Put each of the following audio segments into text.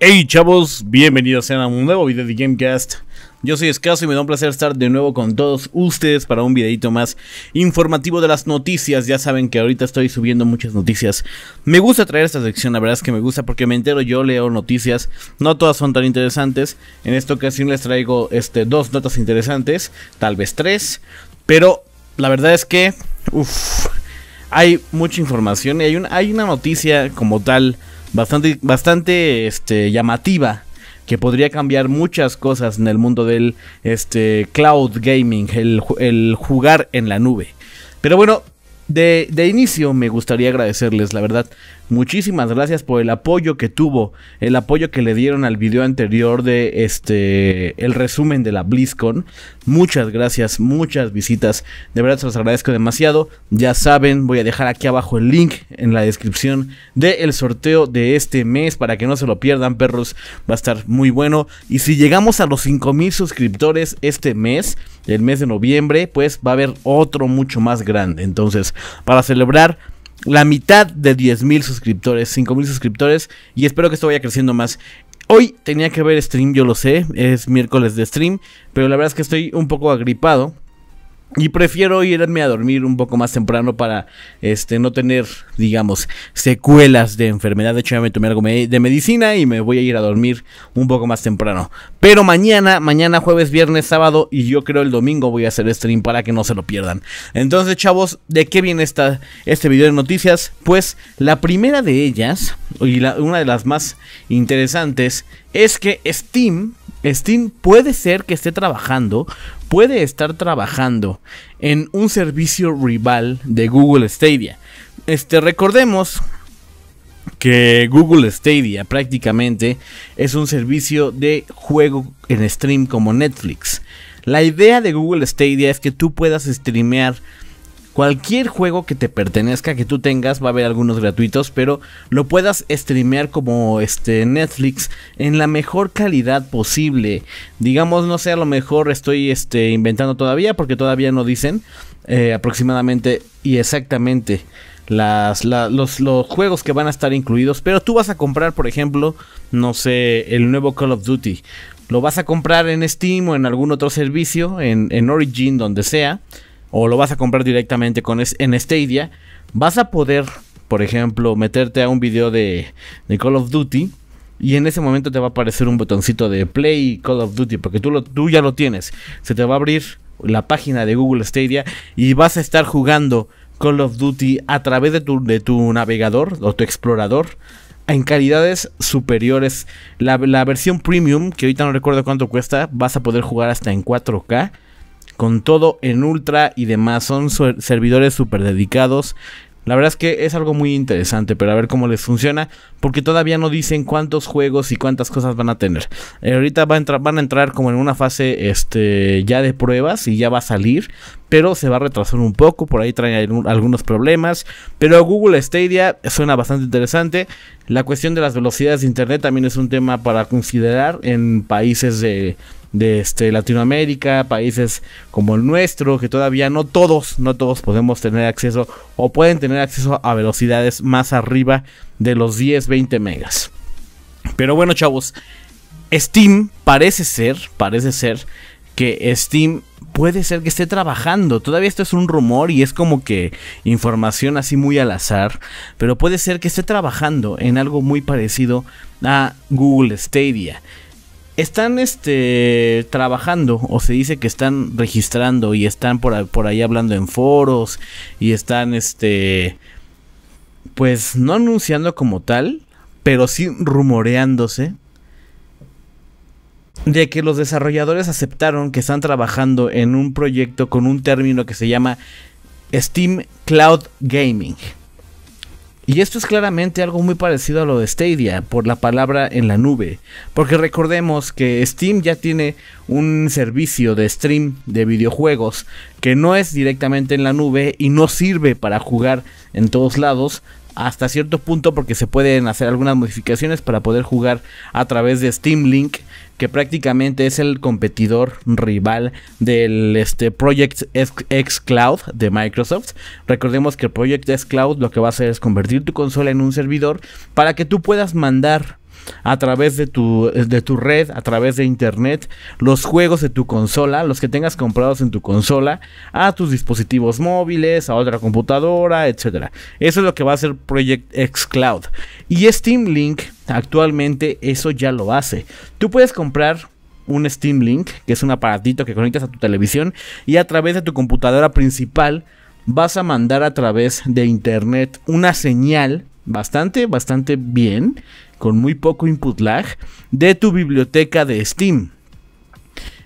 Hey chavos, bienvenidos a un nuevo video de Gamecast. Yo soy Escaso y me da un placer estar de nuevo con todos ustedes para un videito más informativo de las noticias. Ya saben que ahorita estoy subiendo muchas noticias. Me gusta traer esta sección, la verdad es que me gusta porque me entero, yo leo noticias. No todas son tan interesantes. En esta ocasión les traigo este, dos notas interesantes, tal vez tres. Pero la verdad es que, hay mucha información y hay, un, hay una noticia como tal bastante, bastante este, llamativa que podría cambiar muchas cosas en el mundo del este, cloud gaming, el, el jugar en la nube. Pero bueno, de, inicio me gustaría agradecerles, la verdad, muchísimas gracias por el apoyo que tuvo, el apoyo que le dieron al video anterior de este, el resumen de la BlizzCon. Muchas gracias, muchas visitas, de verdad se los agradezco demasiado. Ya saben, voy a dejar aquí abajo el link en la descripción del sorteo de este mes para que no se lo pierdan, perros, va a estar muy bueno. Y si llegamos a los 5000 suscriptores este mes, el mes de noviembre, pues va a haber otro mucho más grande. Entonces, para celebrar la mitad de 10.000 suscriptores, 5.000 suscriptores y espero que esto vaya creciendo más. Hoy tenía que ver stream, yo lo sé, es miércoles de stream, pero la verdad es que estoy un poco agripado y prefiero irme a dormir un poco más temprano para este, no tener, digamos, secuelas de enfermedad. De hecho, ya me tomé algo de medicina y me voy a ir a dormir un poco más temprano. Pero mañana, mañana, jueves, viernes, sábado y yo creo el domingo voy a hacer stream para que no se lo pierdan. Entonces, chavos, ¿de qué viene esta, este video de noticias? Pues la primera de ellas, y una de las más interesantes, es que Steam Steam puede ser que esté trabajando puede estar trabajando en un servicio rival de Google Stadia. Este, recordemos que Google Stadia prácticamente es un servicio de juego en stream como Netflix. La idea de Google Stadia es que tú puedas streamear cualquier juego que te pertenezca, que tú tengas, va a haber algunos gratuitos, pero lo puedas streamear como este Netflix en la mejor calidad posible. Digamos, no sé, a lo mejor estoy este, inventando todavía, porque todavía no dicen eh, aproximadamente y exactamente. Las, los, juegos que van a estar incluidos. Pero tú vas a comprar, por ejemplo, no sé, el nuevo Call of Duty. Lo vas a comprar en Steam o en algún otro servicio, en, en Origin, donde sea o lo vas a comprar directamente con en Stadia, vas a poder, por ejemplo, meterte a un video de, Call of Duty y en ese momento te va a aparecer un botoncito de Play Call of Duty porque tú, lo, tú ya lo tienes. Se te va a abrir la página de Google Stadia y vas a estar jugando Call of Duty a través de tu, tu navegador o tu explorador en calidades superiores. La, la versión premium, que ahorita no recuerdo cuánto cuesta, vas a poder jugar hasta en 4K con todo en ultra y demás. Son servidores súper dedicados. La verdad es que es algo muy interesante, pero a ver cómo les funciona, porque todavía no dicen cuántos juegos y cuántas cosas van a tener. Eh, ahorita va a entrar, van a entrar como en una fase este, ya de pruebas y ya va a salir, pero se va a retrasar un poco, por ahí traen algunos problemas. Pero Google Stadia suena bastante interesante. La cuestión de las velocidades de Internet también es un tema para considerar en países de de este, Latinoamérica, países como el nuestro, que todavía no todos, no todos podemos tener acceso o pueden tener acceso a velocidades más arriba de los 10, 20 megas. Pero bueno, chavos, Steam parece ser, parece ser que Steam puede ser que esté trabajando. Todavía esto es un rumor y es como que información así muy al azar, pero puede ser que esté trabajando en algo muy parecido a Google Stadia están este trabajando o se dice que están registrando y están por, por ahí hablando en foros y están este pues no anunciando como tal, pero sí rumoreándose de que los desarrolladores aceptaron que están trabajando en un proyecto con un término que se llama Steam Cloud Gaming. Y esto es claramente algo muy parecido a lo de Stadia, por la palabra en la nube. Porque recordemos que Steam ya tiene un servicio de stream de videojuegos que no es directamente en la nube y no sirve para jugar en todos lados, hasta cierto punto porque se pueden hacer algunas modificaciones para poder jugar a través de Steam Link que prácticamente es el competidor rival del este, Project X, Cloud de Microsoft. Recordemos que el Project X Cloud lo que va a hacer es convertir tu consola en un servidor para que tú puedas mandar a través de tu, de tu red, a través de internet, los juegos de tu consola, los que tengas comprados en tu consola, a tus dispositivos móviles, a otra computadora, etc. Eso es lo que va a hacer Project X Cloud. Y Steam Link Actualmente eso ya lo hace. Tú puedes comprar un Steam Link, que es un aparatito que conectas a tu televisión y a través de tu computadora principal vas a mandar a través de internet una señal bastante, bastante bien, con muy poco input lag, de tu biblioteca de Steam.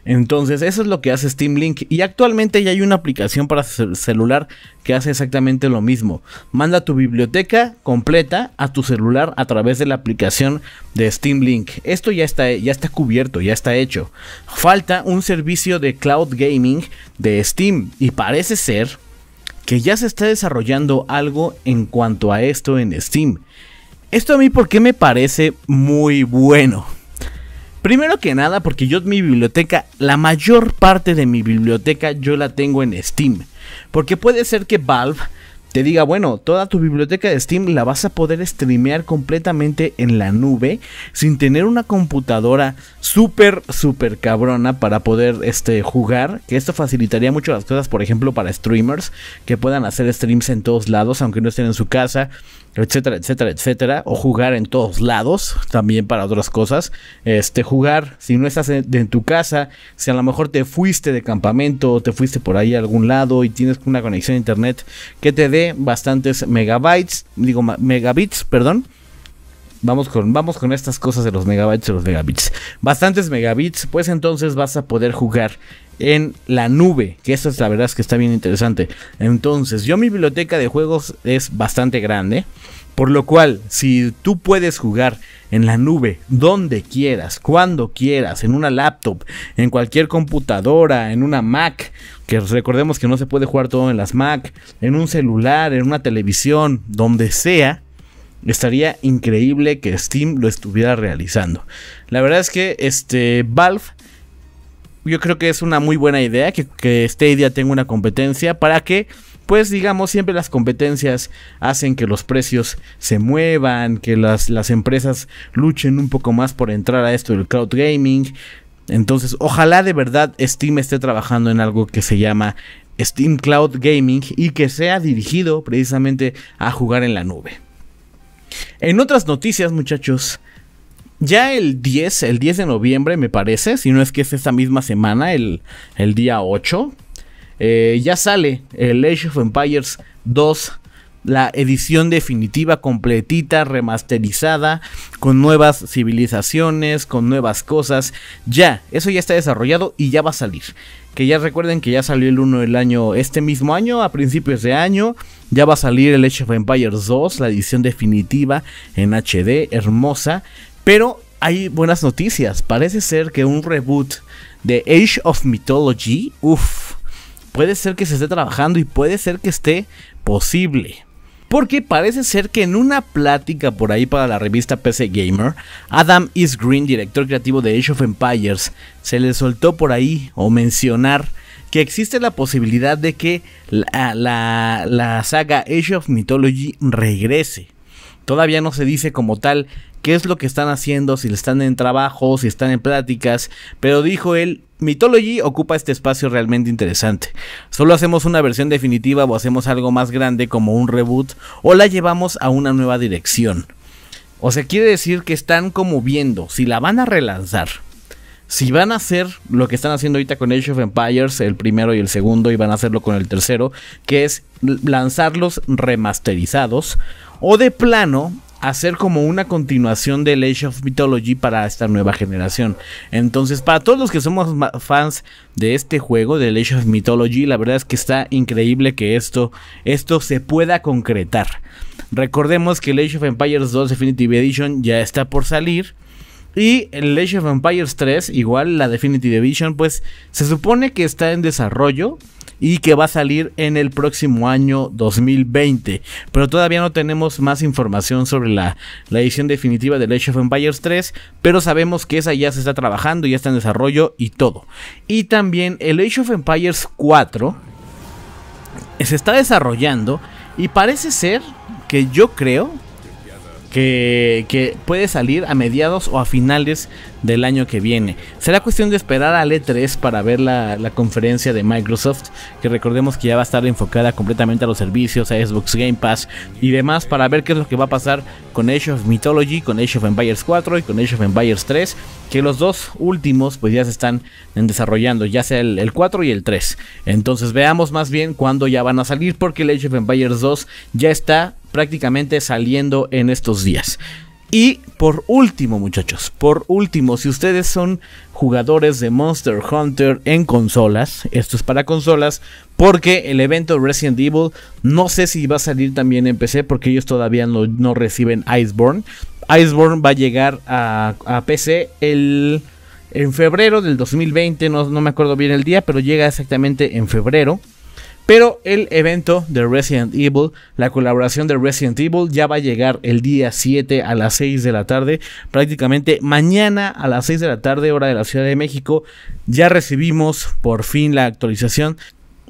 Entonces, eso es lo que hace Steam Link. Y actualmente ya hay una aplicación para celular que hace exactamente lo mismo. Manda tu biblioteca completa a tu celular a través de la aplicación de Steam Link. Esto ya está, ya está cubierto, ya está hecho. Falta un servicio de cloud gaming de Steam. Y parece ser que ya se está desarrollando algo en cuanto a esto en Steam. Esto a mí porque me parece muy bueno. Primero que nada, porque yo mi biblioteca, la mayor parte de mi biblioteca yo la tengo en Steam. Porque puede ser que Valve te diga, bueno, toda tu biblioteca de Steam la vas a poder streamear completamente en la nube sin tener una computadora súper, súper cabrona para poder este, jugar. Que esto facilitaría mucho las cosas, por ejemplo, para streamers que puedan hacer streams en todos lados, aunque no estén en su casa etcétera, etcétera, etcétera, o jugar en todos lados, también para otras cosas. Este, jugar, si no estás en, tu casa, si a lo mejor te fuiste de campamento, o te fuiste por ahí a algún lado y tienes una conexión a internet que te dé bastantes megabytes, digo megabits, perdón. Vamos con, vamos con estas cosas de los megabytes De los megabits. Bastantes megabits, pues entonces vas a poder jugar en la nube, que eso es la verdad es que está bien interesante. Entonces, yo mi biblioteca de juegos es bastante grande, por lo cual, si tú puedes jugar en la nube, donde quieras, cuando quieras, en una laptop, en cualquier computadora, en una Mac, que recordemos que no se puede jugar todo en las Mac, en un celular, en una televisión, donde sea, estaría increíble que Steam lo estuviera realizando. La verdad es que este Valve yo creo que es una muy buena idea que, que Stadia tenga una competencia para que, pues digamos, siempre las competencias hacen que los precios se muevan, que las, las empresas luchen un poco más por entrar a esto del cloud gaming. Entonces, ojalá de verdad Steam esté trabajando en algo que se llama Steam Cloud Gaming y que sea dirigido precisamente a jugar en la nube. En otras noticias, muchachos, ya el 10, el 10 de noviembre me parece, si no es que es esta misma semana, el, día 8, eh, ya sale el Age of Empires 2 la edición definitiva, completita, remasterizada, con nuevas civilizaciones, con nuevas cosas. Ya, eso ya está desarrollado y ya va a salir. Que ya recuerden que ya salió el 1 del año, este mismo año, a principios de año. Ya va a salir el Age of Empires 2, la edición definitiva en HD, hermosa. Pero hay buenas noticias. Parece ser que un reboot de Age of Mythology, uff, puede ser que se esté trabajando y puede ser que esté posible. Porque parece ser que en una plática por ahí para la revista PC Gamer, Adam East Green, director creativo de Age of Empires, se le soltó por ahí o mencionar que existe la posibilidad de que la, la saga Age of Mythology regrese. Todavía no se dice como tal qué es lo que están haciendo, si están en trabajo, si están en pláticas, pero dijo él, Mythology ocupa este espacio realmente interesante. Solo hacemos una versión definitiva o hacemos algo más grande como un reboot o la llevamos a una nueva dirección. O sea, quiere decir que están como viendo si la van a relanzar. Si van a hacer lo que están haciendo ahorita con Age of Empires, el primero y el segundo, y van a hacerlo con el tercero, que es lanzarlos remasterizados, o de plano hacer como una continuación de Age of Mythology para esta nueva generación. Entonces, para todos los que somos fans de este juego, de Age of Mythology, la verdad es que está increíble que esto, esto se pueda concretar. Recordemos que el Age of Empires 2 Definitive Edition ya está por salir. Y el Age of Empires 3, igual la Definitive Edition, pues se supone que está en desarrollo y que va a salir en el próximo año 2020. Pero todavía no tenemos más información sobre la, la edición definitiva del Age of Empires 3, pero sabemos que esa ya se está trabajando, ya está en desarrollo y todo. Y también el Age of Empires 4 se está desarrollando y parece ser que yo creo que, puede salir a mediados o a finales del año que viene. Será cuestión de esperar al E3 para ver la, conferencia de Microsoft, que recordemos que ya va a estar enfocada completamente a los servicios, a Xbox Game Pass y demás, para ver qué es lo que va a pasar con Age of Mythology, con Age of Empires 4 y con Age of Empires 3, que los dos últimos pues ya se están desarrollando, ya sea el, el 4 y el 3. Entonces veamos más bien cuándo ya van a salir, porque el Age of Empires 2 ya está prácticamente saliendo en estos días. Y por último, muchachos, por último, si ustedes son jugadores de Monster Hunter en consolas, esto es para consolas, porque el evento Resident Evil no sé si va a salir también en PC, porque ellos todavía no, reciben Iceborne. Iceborne va a llegar a, PC el, en febrero del 2020, no me acuerdo bien el día, pero llega exactamente en febrero. Pero el evento de Resident Evil, la colaboración de Resident Evil, ya va a llegar el día 7 a las 6 de la tarde. Prácticamente mañana a las 6 de la tarde, hora de la Ciudad de México, ya recibimos por fin la actualización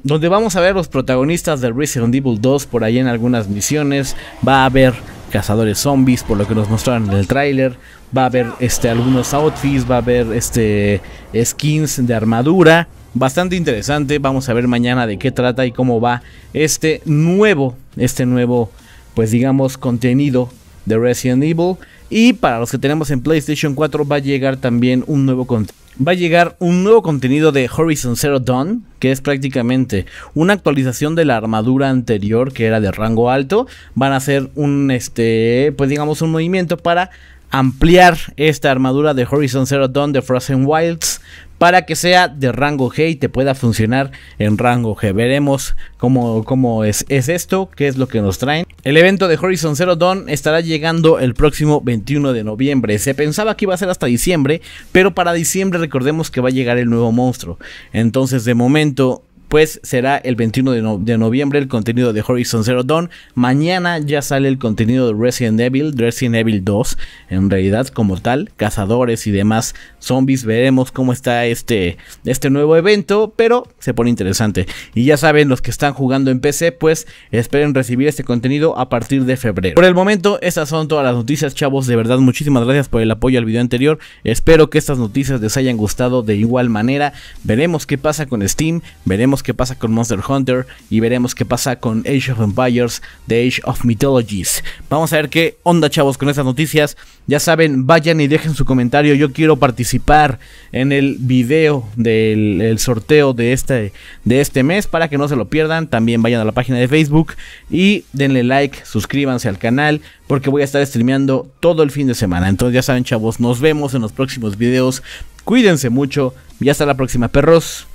donde vamos a ver los protagonistas de Resident Evil 2 por ahí en algunas misiones. Va a haber cazadores zombies, por lo que nos mostraron en el tráiler. Va a haber este, algunos outfits, va a haber este, skins de armadura bastante interesante. Vamos a ver mañana de qué trata y cómo va este nuevo, este nuevo, pues digamos, contenido de Resident Evil. Y para los que tenemos en PlayStation 4 va a llegar también un nuevo contenido. Va a llegar un nuevo contenido de Horizon Zero Dawn, que es prácticamente una actualización de la armadura anterior que era de rango alto. Van a hacer un, este, pues digamos, un movimiento para ampliar esta armadura de Horizon Zero Dawn de Frozen Wilds para que sea de rango G y te pueda funcionar en rango G. Veremos cómo, cómo es, es, esto, qué es lo que nos traen. El evento de Horizon Zero Dawn estará llegando el próximo 21 de noviembre. Se pensaba que iba a ser hasta diciembre, pero para diciembre recordemos que va a llegar el nuevo monstruo. Entonces de momento pues será el 21 de, noviembre el contenido de Horizon Zero Dawn. Mañana ya sale el contenido de Resident Evil, Resident Evil 2, en realidad como tal, cazadores y demás zombies. Veremos cómo está este, este nuevo evento, pero se pone interesante. Y ya saben, los que están jugando en PC, pues esperen recibir este contenido a partir de febrero. Por el momento, estas son todas las noticias, chavos. De verdad, muchísimas gracias por el apoyo al video anterior. Espero que estas noticias les hayan gustado de igual manera. Veremos qué pasa con Steam, veremos qué pasa con Monster Hunter y veremos qué pasa con Age of Empires, The Age of Mythologies. Vamos a ver qué onda, chavos, con estas noticias. Ya saben, vayan y dejen su comentario. Yo quiero participar en el video del sorteo de este, de este mes para que no se lo pierdan. También vayan a la página de Facebook y denle like, suscríbanse al canal porque voy a estar streameando todo el fin de semana. Entonces ya saben, chavos, nos vemos en los próximos videos. Cuídense mucho. Y hasta la próxima, perros.